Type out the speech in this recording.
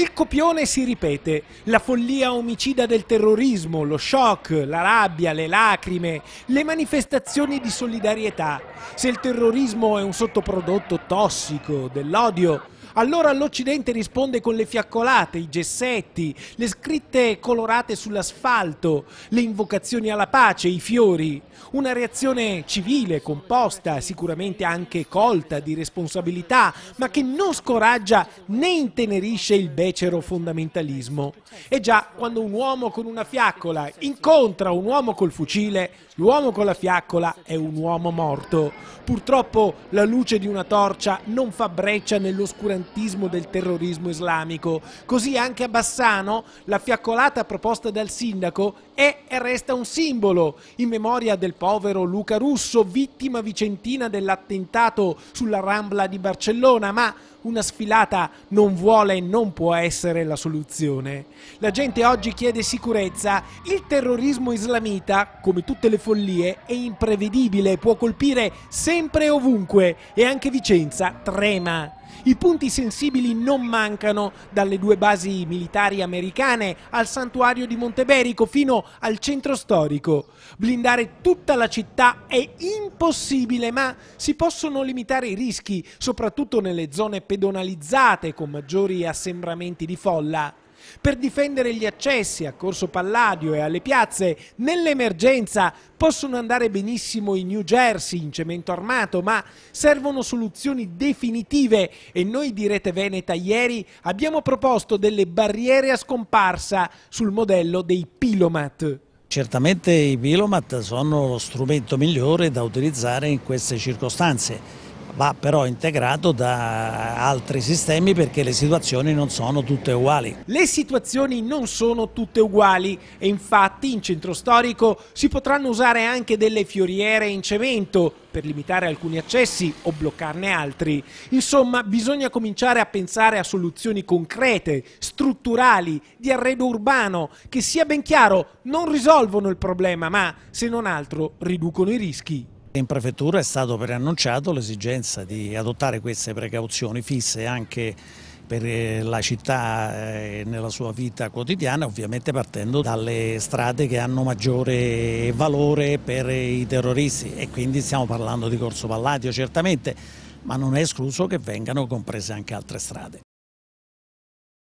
Il copione si ripete, la follia omicida del terrorismo, lo shock, la rabbia, le lacrime, le manifestazioni di solidarietà. Se il terrorismo è un sottoprodotto tossico dell'odio, allora l'Occidente risponde con le fiaccolate, i gessetti, le scritte colorate sull'asfalto, le invocazioni alla pace, i fiori. Una reazione civile, composta, sicuramente anche colta di responsabilità, ma che non scoraggia né intenerisce il becero fondamentalismo. E già quando un uomo con una fiaccola incontra un uomo col fucile, l'uomo con la fiaccola è un uomo morto. Purtroppo la luce di una torcia non fa breccia nell'oscurantismo militantismo del terrorismo islamico. Così anche a Bassano la fiaccolata proposta dal sindaco è e resta un simbolo, in memoria del povero Luca Russo, vittima vicentina dell'attentato sulla Rambla di Barcellona, ma una sfilata non vuole e non può essere la soluzione. La gente oggi chiede sicurezza. Il terrorismo islamita, come tutte le follie, è imprevedibile, può colpire sempre e ovunque e anche Vicenza trema. I punti sensibili non mancano, dalle due basi militari americane al santuario di Monteberico fino al centro storico. Blindare tutta la città è impossibile, ma si possono limitare i rischi, soprattutto nelle zone pedonalizzate con maggiori assembramenti di folla per difendere gli accessi a Corso Palladio e alle piazze. Nell'emergenza possono andare benissimo in New Jersey, in cemento armato, ma servono soluzioni definitive e noi di Rete Veneta ieri abbiamo proposto delle barriere a scomparsa sul modello dei pilomat. Certamente i pilomat sono lo strumento migliore da utilizzare in queste circostanze va però integrato da altri sistemi perché le situazioni non sono tutte uguali. Le situazioni non sono tutte uguali e infatti in centro storico si potranno usare anche delle fioriere in cemento per limitare alcuni accessi o bloccarne altri. Insomma, bisogna cominciare a pensare a soluzioni concrete, strutturali, di arredo urbano, che sia ben chiaro, non risolvono il problema, ma se non altro riducono i rischi. In prefettura è stato preannunciato l'esigenza di adottare queste precauzioni fisse anche per eh, la città eh, nella sua vita quotidiana, ovviamente partendo dalle strade che hanno maggiore valore per i terroristi e quindi stiamo parlando di Corso Palladio certamente, ma non è escluso che vengano comprese anche altre strade.